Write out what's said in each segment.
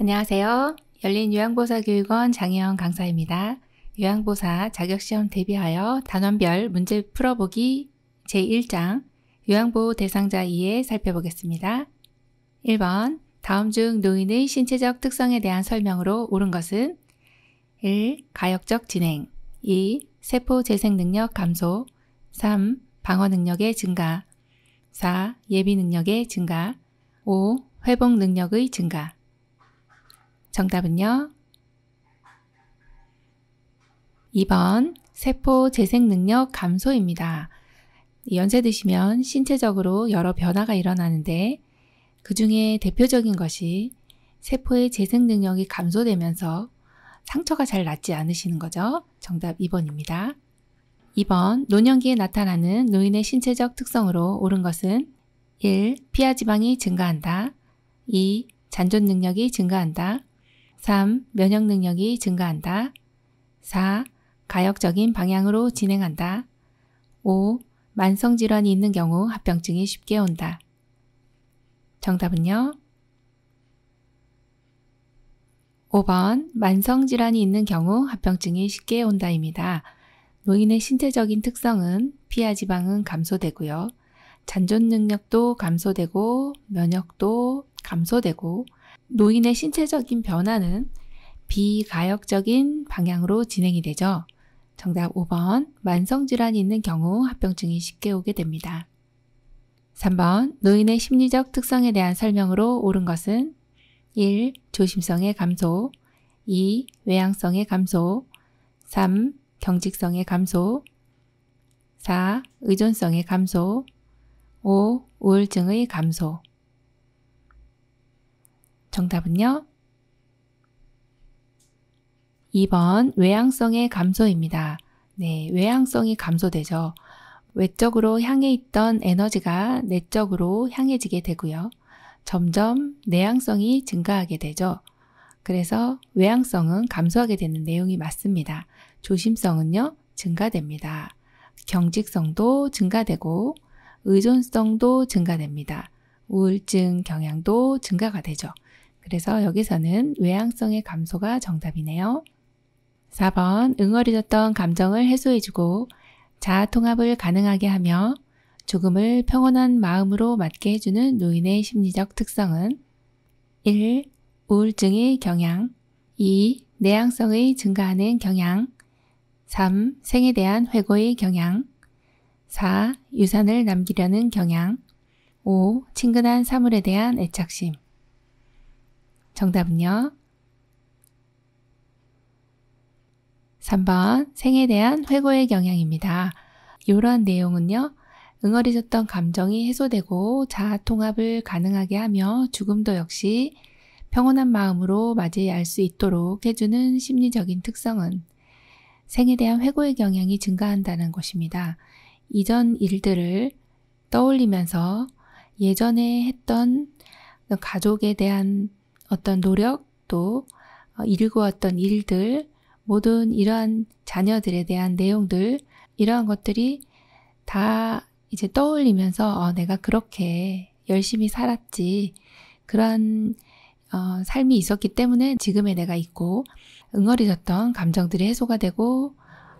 안녕하세요. 열린 요양보사교육원 장혜영 강사입니다. 요양보사 자격시험 대비하여 단원별 문제 풀어보기 제1장 요양보호 대상자 2에 살펴보겠습니다. 1번 다음 중 노인의 신체적 특성에 대한 설명으로 옳은 것은 1. 가역적 진행 2. 세포 재생 능력 감소 3. 방어 능력의 증가 4. 예비 능력의 증가 5. 회복 능력의 증가 정답은요. 2번 세포 재생 능력 감소입니다. 연세 드시면 신체적으로 여러 변화가 일어나는데 그 중에 대표적인 것이 세포의 재생 능력이 감소되면서 상처가 잘 낫지 않으시는 거죠. 정답 2번입니다. 2번 노년기에 나타나는 노인의 신체적 특성으로 옳은 것은 1. 피하 지방이 증가한다. 2. 잔존 능력이 증가한다. 3. 면역 능력이 증가한다. 4. 가역적인 방향으로 진행한다. 5. 만성 질환이 있는 경우 합병증이 쉽게 온다. 정답은요? 5번 만성 질환이 있는 경우 합병증이 쉽게 온다입니다. 노인의 신체적인 특성은 피하 지방은 감소되고요. 잔존 능력도 감소되고 면역도 감소되고 노인의 신체적인 변화는 비가역적인 방향으로 진행이 되죠. 정답 5번 만성질환이 있는 경우 합병증이 쉽게 오게 됩니다. 3번 노인의 심리적 특성에 대한 설명으로 옳은 것은 1. 조심성의 감소 2. 외향성의 감소 3. 경직성의 감소 4. 의존성의 감소 5. 우울증의 감소 정답은요? 2번 외향성의 감소입니다. 네, 외향성이 감소되죠. 외적으로 향해 있던 에너지가 내적으로 향해지게 되고요. 점점 내향성이 증가하게 되죠. 그래서 외향성은 감소하게 되는 내용이 맞습니다. 조심성은요, 증가됩니다. 경직성도 증가되고 의존성도 증가됩니다. 우울증 경향도 증가가 되죠. 그래서 여기서는 외향성의 감소가 정답이네요. 4번 응어리졌던 감정을 해소해주고 자아 통합을 가능하게 하며 조금을 평온한 마음으로 맞게 해주는 노인의 심리적 특성은 1. 우울증의 경향 2. 내향성의 증가하는 경향 3. 생에 대한 회고의 경향 4. 유산을 남기려는 경향 5. 친근한 사물에 대한 애착심 정답은요. 3번 생에 대한 회고의 경향입니다. 이러한 내용은요. 응어리졌던 감정이 해소되고 자아 통합을 가능하게 하며 죽음도 역시 평온한 마음으로 맞이할 수 있도록 해주는 심리적인 특성은 생에 대한 회고의 경향이 증가한다는 것입니다. 이전 일들을 떠올리면서 예전에 했던 가족에 대한 어떤 노력 또 일구었던 일들 모든 이러한 자녀들에 대한 내용들 이러한 것들이 다 이제 떠올리면서 어, 내가 그렇게 열심히 살았지 그런 어, 삶이 있었기 때문에 지금의 내가 있고 응어리졌던 감정들이 해소가 되고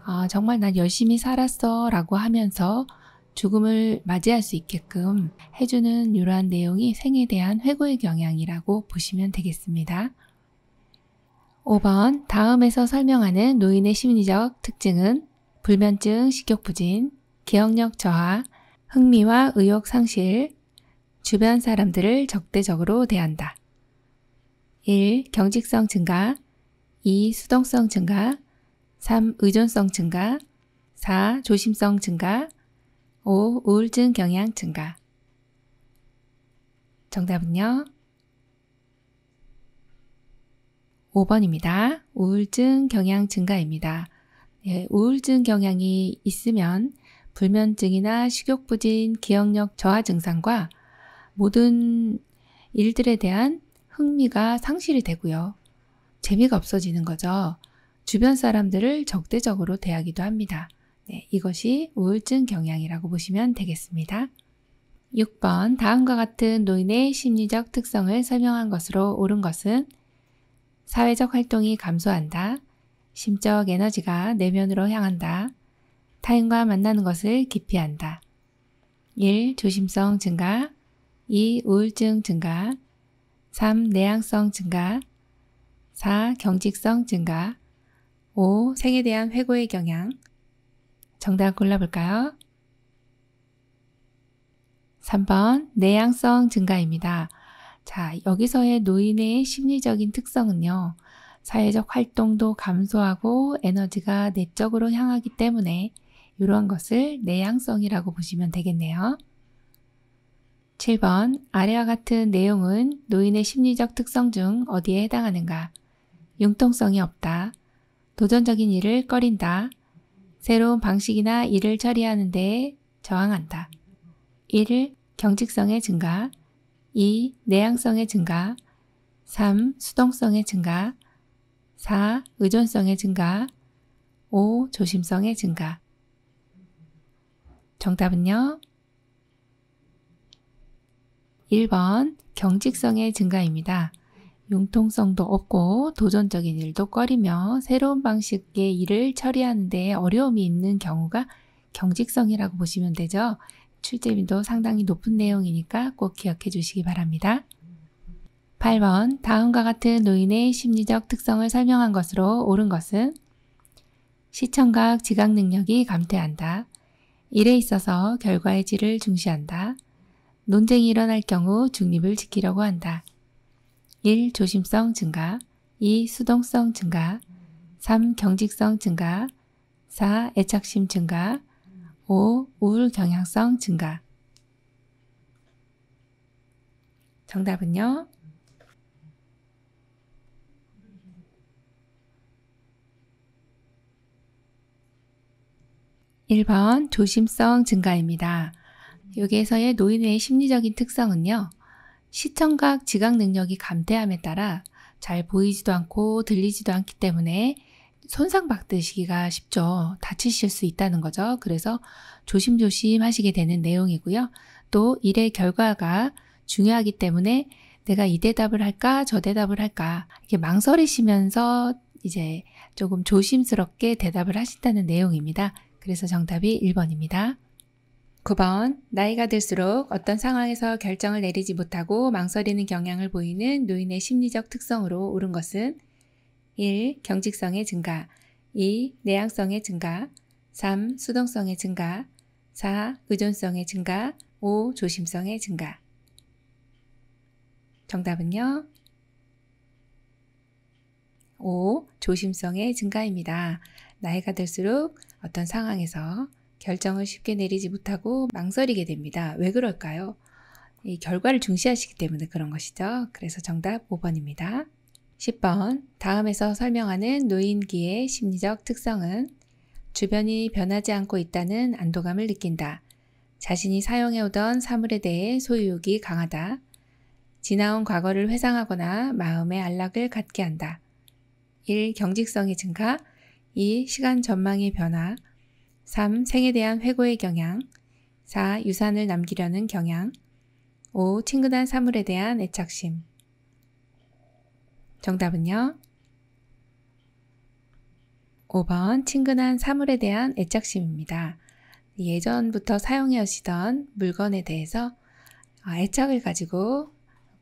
어, 정말 난 열심히 살았어 라고 하면서 죽음을 맞이할 수 있게끔 해주는 이러한 내용이 생에 대한 회고의 경향이라고 보시면 되겠습니다. 5번 다음에서 설명하는 노인의 심리적 특징은 불면증, 식욕부진, 기억력 저하, 흥미와 의욕 상실, 주변 사람들을 적대적으로 대한다. 1. 경직성 증가 2. 수동성 증가 3. 의존성 증가 4. 조심성 증가 5. 우울증 경향 증가. 정답은요? 5번입니다. 우울증 경향 증가입니다. 예, 우울증 경향이 있으면 불면증이나 식욕부진, 기억력 저하 증상과 모든 일들에 대한 흥미가 상실이 되고요. 재미가 없어지는 거죠. 주변 사람들을 적대적으로 대하기도 합니다. 네, 이것이 우울증 경향이라고 보시면 되겠습니다. 6번 다음과 같은 노인의 심리적 특성을 설명한 것으로 옳은 것은 사회적 활동이 감소한다. 심적 에너지가 내면으로 향한다. 타인과 만나는 것을 기피한다. 1. 조심성 증가 2. 우울증 증가 3. 내향성 증가 4. 경직성 증가 5. 생에 대한 회고의 경향 정답 골라볼까요? 3번 내향성 증가입니다. 자, 여기서의 노인의 심리적인 특성은요. 사회적 활동도 감소하고 에너지가 내적으로 향하기 때문에 이러한 것을 내향성이라고 보시면 되겠네요. 7번 아래와 같은 내용은 노인의 심리적 특성 중 어디에 해당하는가? 융통성이 없다. 도전적인 일을 꺼린다. 새로운 방식이나 일을 처리하는 데 저항한다. 1. 경직성의 증가 2. 내향성의 증가 3. 수동성의 증가 4. 의존성의 증가 5. 조심성의 증가 정답은요? 1번 경직성의 증가입니다. 융통성도 없고 도전적인 일도 꺼리며 새로운 방식의 일을 처리하는 데 어려움이 있는 경우가 경직성이라고 보시면 되죠. 출제빈도 상당히 높은 내용이니까 꼭 기억해 주시기 바랍니다. 8번 다음과 같은 노인의 심리적 특성을 설명한 것으로 옳은 것은 시청각 지각 능력이 감퇴한다. 일에 있어서 결과의 질을 중시한다. 논쟁이 일어날 경우 중립을 지키려고 한다. 1. 조심성 증가 2. 수동성 증가 3. 경직성 증가 4. 애착심 증가 5. 우울 경향성 증가 정답은요? 1번 조심성 증가입니다. 여기에서의 노인의 심리적인 특성은요. 시청각 지각 능력이 감퇴함에 따라 잘 보이지도 않고 들리지도 않기 때문에 손상받으시기가 쉽죠. 다치실 수 있다는 거죠. 그래서 조심조심 하시게 되는 내용이고요. 또 일의 결과가 중요하기 때문에 내가 이 대답을 할까 저 대답을 할까 이렇게 망설이시면서 이제 조금 조심스럽게 대답을 하신다는 내용입니다. 그래서 정답이 1번입니다. 9번 나이가 들수록 어떤 상황에서 결정을 내리지 못하고 망설이는 경향을 보이는 노인의 심리적 특성으로 옳은 것은 1. 경직성의 증가 2. 내향성의 증가 3. 수동성의 증가 4. 의존성의 증가 5. 조심성의 증가 정답은요. 5. 조심성의 증가입니다. 나이가 들수록 어떤 상황에서 결정을 쉽게 내리지 못하고 망설이게 됩니다. 왜 그럴까요? 이 결과를 중시하시기 때문에 그런 것이죠. 그래서 정답 5번입니다. 10번. 다음에서 설명하는 노인기의 심리적 특성은 주변이 변하지 않고 있다는 안도감을 느낀다. 자신이 사용해오던 사물에 대해 소유욕이 강하다. 지나온 과거를 회상하거나 마음의 안락을 갖게 한다. 1. 경직성의 증가 2. 시간 전망의 변화 3. 생에 대한 회고의 경향 4. 유산을 남기려는 경향 5. 친근한 사물에 대한 애착심 정답은요? 5번 친근한 사물에 대한 애착심입니다. 예전부터 사용해 오시던 물건에 대해서 아, 애착을 가지고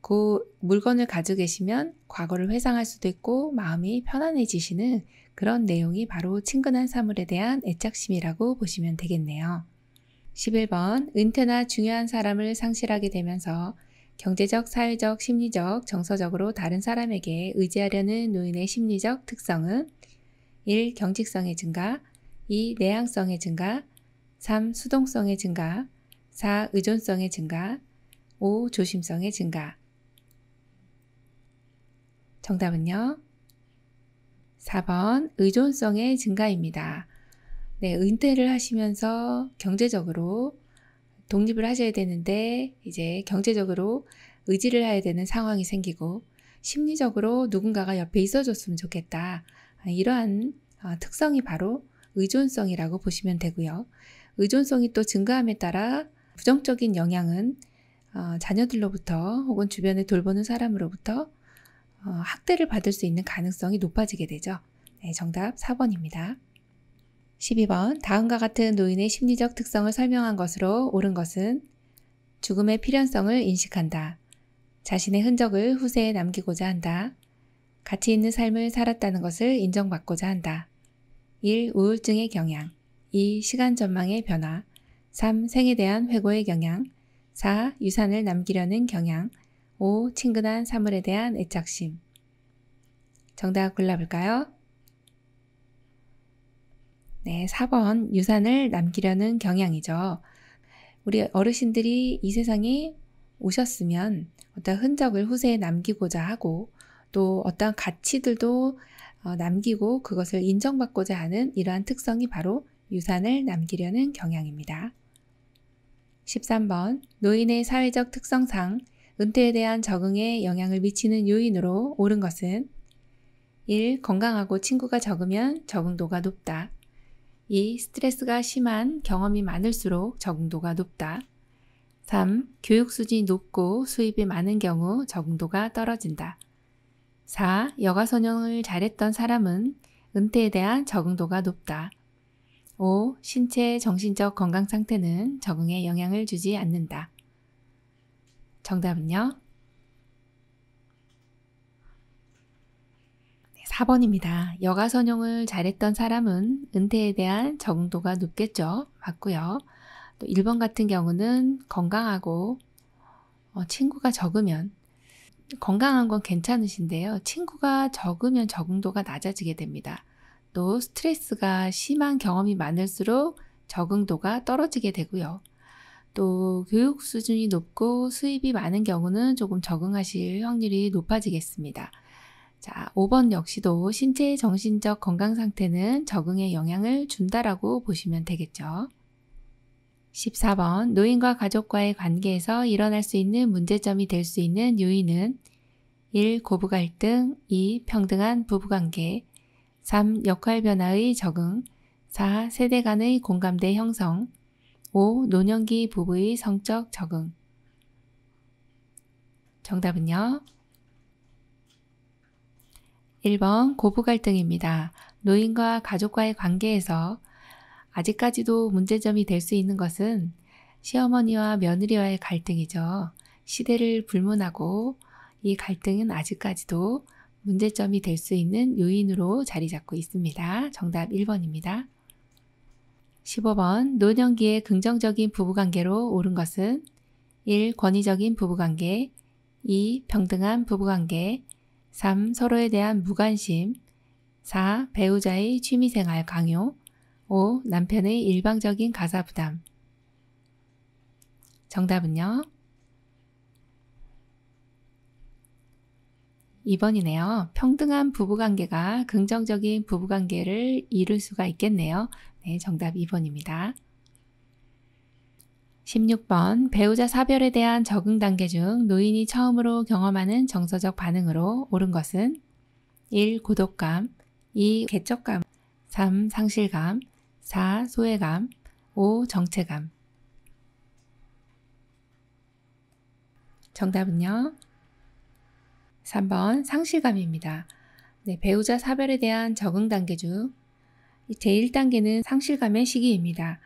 그 물건을 가지고 계시면 과거를 회상할 수도 있고 마음이 편안해지시는 그런 내용이 바로 친근한 사물에 대한 애착심이라고 보시면 되겠네요. 11번 은퇴나 중요한 사람을 상실하게 되면서 경제적, 사회적, 심리적, 정서적으로 다른 사람에게 의지하려는 노인의 심리적 특성은 1. 경직성의 증가 2. 내향성의 증가 3. 수동성의 증가 4. 의존성의 증가 5. 조심성의 증가 정답은요. 4번 의존성의 증가입니다. 네, 은퇴를 하시면서 경제적으로 독립을 하셔야 되는데 이제 경제적으로 의지를 해야 되는 상황이 생기고 심리적으로 누군가가 옆에 있어줬으면 좋겠다. 이러한 어, 특성이 바로 의존성이라고 보시면 되고요. 의존성이 또 증가함에 따라 부정적인 영향은 어, 자녀들로부터 혹은 주변에 돌보는 사람으로부터 어, 학대를 받을 수 있는 가능성이 높아지게 되죠. 네, 정답 4번입니다. 12번 다음과 같은 노인의 심리적 특성을 설명한 것으로 옳은 것은 죽음의 필연성을 인식한다. 자신의 흔적을 후세에 남기고자 한다. 가치 있는 삶을 살았다는 것을 인정받고자 한다. 1. 우울증의 경향 2. 시간 전망의 변화 3. 생에 대한 회고의 경향 4. 유산을 남기려는 경향 5. 친근한 사물에 대한 애착심. 정답 골라볼까요? 네, 4번. 유산을 남기려는 경향이죠. 우리 어르신들이 이 세상에 오셨으면 어떤 흔적을 후세에 남기고자 하고 또 어떤 가치들도 어, 남기고 그것을 인정받고자 하는 이러한 특성이 바로 유산을 남기려는 경향입니다. 13번. 노인의 사회적 특성상 은퇴에 대한 적응에 영향을 미치는 요인으로 옳은 것은 1. 건강하고 친구가 적으면 적응도가 높다. 2. 스트레스가 심한 경험이 많을수록 적응도가 높다. 3. 교육 수준이 높고 수입이 많은 경우 적응도가 떨어진다. 4. 여가선용을 잘했던 사람은 은퇴에 대한 적응도가 높다. 5. 신체, 정신적 건강 상태는 적응에 영향을 주지 않는다. 정답은요? 네, 4번입니다. 여가 선용을 잘했던 사람은 은퇴에 대한 적응도가 높겠죠. 맞고요. 또 1번 같은 경우는 건강하고 어, 친구가 적으면 건강한 건 괜찮으신데요. 친구가 적으면 적응도가 낮아지게 됩니다. 또 스트레스가 심한 경험이 많을수록 적응도가 떨어지게 되고요. 또 교육 수준이 높고 수입이 많은 경우는 조금 적응하실 확률이 높아지겠습니다. 자, 5번 역시도 신체의 정신적 건강 상태는 적응에 영향을 준다라고 보시면 되겠죠. 14번 노인과 가족과의 관계에서 일어날 수 있는 문제점이 될 수 있는 요인은 1. 고부 갈등 2. 평등한 부부관계 3. 역할 변화의 적응 4. 세대 간의 공감대 형성 5. 노년기 부부의 성적 적응. 정답은요. 1번 고부 갈등입니다. 노인과 가족과의 관계에서 아직까지도 문제점이 될 수 있는 것은 시어머니와 며느리와의 갈등이죠. 시대를 불문하고 이 갈등은 아직까지도 문제점이 될 수 있는 요인으로 자리 잡고 있습니다. 정답 1번입니다. 15번 노년기의 긍정적인 부부관계로 옳은 것은 1. 권위적인 부부관계 2. 평등한 부부관계 3. 서로에 대한 무관심 4. 배우자의 취미생활 강요 5. 남편의 일방적인 가사 부담 정답은요? 2번이네요. 평등한 부부관계가 긍정적인 부부관계를 이룰 수가 있겠네요. 네, 정답 2번입니다. 16번 배우자 사별에 대한 적응 단계 중 노인이 처음으로 경험하는 정서적 반응으로 옳은 것은 1. 고독감 2. 개척감 3. 상실감 4. 소외감 5. 정체감 정답은요? 3번 상실감입니다. 네, 배우자 사별에 대한 적응 단계 중 제1단계는 상실감의 시기입니다.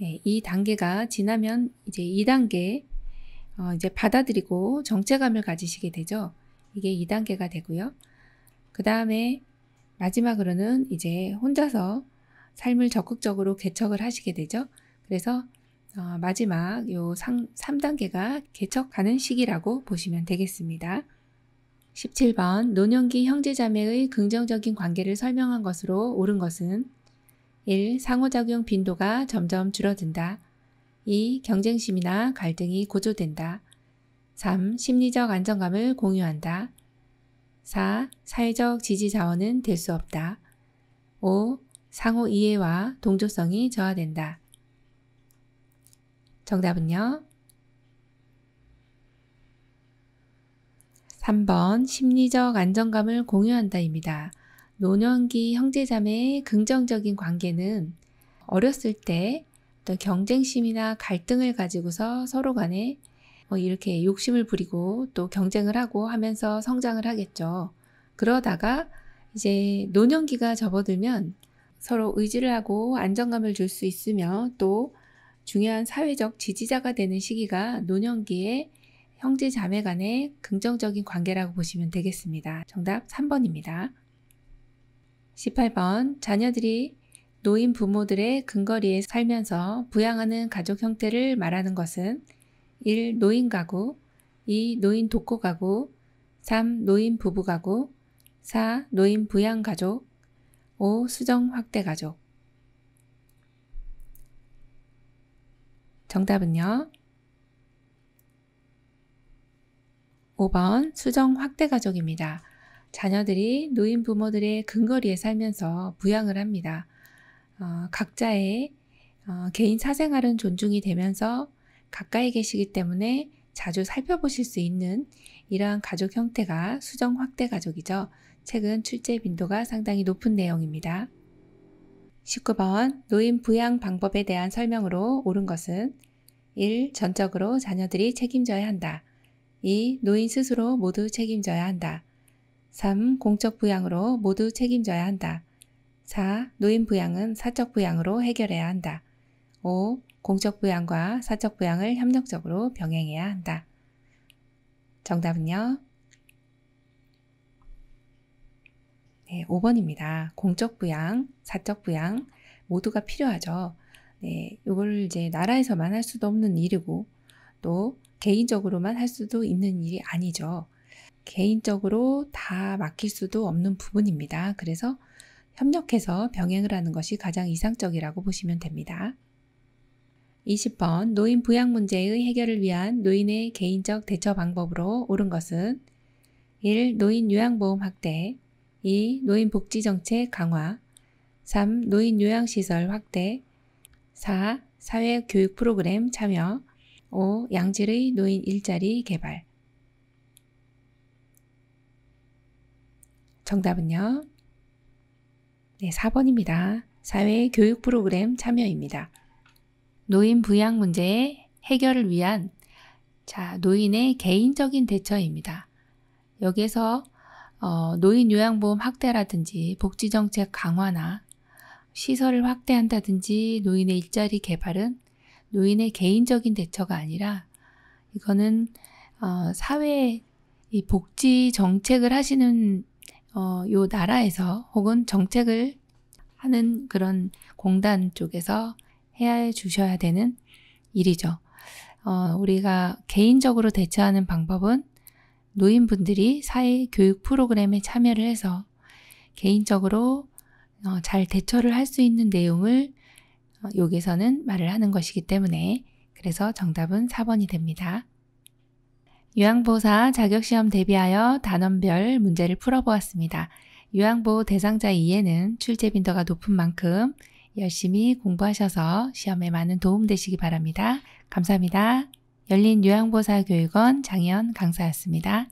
네, 이 단계가 지나면 이제 2단계 어, 이제 받아들이고 정체감을 가지시게 되죠. 이게 2단계가 되고요. 그 다음에 마지막으로는 이제 혼자서 삶을 적극적으로 개척을 하시게 되죠. 그래서 어, 마지막 요 3, 3단계가 개척하는 시기라고 보시면 되겠습니다. 17번 노년기 형제자매의 긍정적인 관계를 설명한 것으로 옳은 것은 1. 상호작용 빈도가 점점 줄어든다. 2. 경쟁심이나 갈등이 고조된다. 3. 심리적 안정감을 공유한다. 4. 사회적 지지 자원은 될 수 없다. 5. 상호 이해와 동조성이 저하된다. 정답은요. 3번 심리적 안정감을 공유한다입니다. 노년기 형제자매의 긍정적인 관계는 어렸을 때 어떤 경쟁심이나 갈등을 가지고서 서로 간에 뭐 이렇게 욕심을 부리고 또 경쟁을 하고 하면서 성장을 하겠죠. 그러다가 이제 노년기가 접어들면 서로 의지를 하고 안정감을 줄 수 있으며 또 중요한 사회적 지지자가 되는 시기가 노년기에 형제 자매 간의 긍정적인 관계라고 보시면 되겠습니다. 정답 3번입니다. 18번 자녀들이 노인 부모들의 근거리에 살면서 부양하는 가족 형태를 말하는 것은 1. 노인 가구 2. 노인 독거 가구 3. 노인 부부 가구 4. 노인 부양 가족 5. 수정 확대 가족 정답은요. 5번 수정 확대 가족입니다. 자녀들이 노인 부모들의 근거리에 살면서 부양을 합니다. 어, 각자의 어, 개인 사생활은 존중이 되면서 가까이 계시기 때문에 자주 살펴보실 수 있는 이러한 가족 형태가 수정 확대 가족이죠. 책은 출제 빈도가 상당히 높은 내용입니다. 19번 노인 부양 방법에 대한 설명으로 옳은 것은 1. 전적으로 자녀들이 책임져야 한다. 2. 노인 스스로 모두 책임져야 한다. 3. 공적 부양으로 모두 책임져야 한다. 4. 노인 부양은 사적 부양으로 해결해야 한다. 5. 공적 부양과 사적 부양을 협력적으로 병행해야 한다. 정답은요? 네, 5번입니다. 공적 부양, 사적 부양 모두가 필요하죠. 네, 이걸 이제 나라에서만 할 수도 없는 일이고 또 개인적으로만 할 수도 있는 일이 아니죠. 개인적으로 다 맡길 수도 없는 부분입니다. 그래서 협력해서 병행을 하는 것이 가장 이상적이라고 보시면 됩니다. 20번 노인 부양 문제의 해결을 위한 노인의 개인적 대처 방법으로 옳은 것은 1. 노인 요양보험 확대 2. 노인 복지 정책 강화 3. 노인 요양시설 확대 4. 사회 교육 프로그램 참여 5. 양질의 노인 일자리 개발 정답은요. 네, 4번입니다. 사회 교육 프로그램 참여입니다. 노인 부양 문제 해결을 위한 자, 노인의 개인적인 대처입니다. 여기에서 어, 노인 요양보험 확대라든지 복지 정책 강화나 시설을 확대한다든지 노인의 일자리 개발은 노인의 개인적인 대처가 아니라 이거는 어, 사회 이 복지 정책을 하시는 어, 요 나라에서 혹은 정책을 하는 그런 공단 쪽에서 해 주셔야 되는 일이죠. 어, 우리가 개인적으로 대처하는 방법은 노인분들이 사회 교육 프로그램에 참여를 해서 개인적으로 어, 잘 대처를 할 수 있는 내용을 어, 여기서는 말을 하는 것이기 때문에 그래서 정답은 4번이 됩니다. 요양보호사 자격시험 대비하여 단원별 문제를 풀어보았습니다. 요양보호 대상자 이해는 출제 빈도가 높은 만큼 열심히 공부하셔서 시험에 많은 도움 되시기 바랍니다. 감사합니다. 열린 요양보호사 교육원 장현 강사였습니다.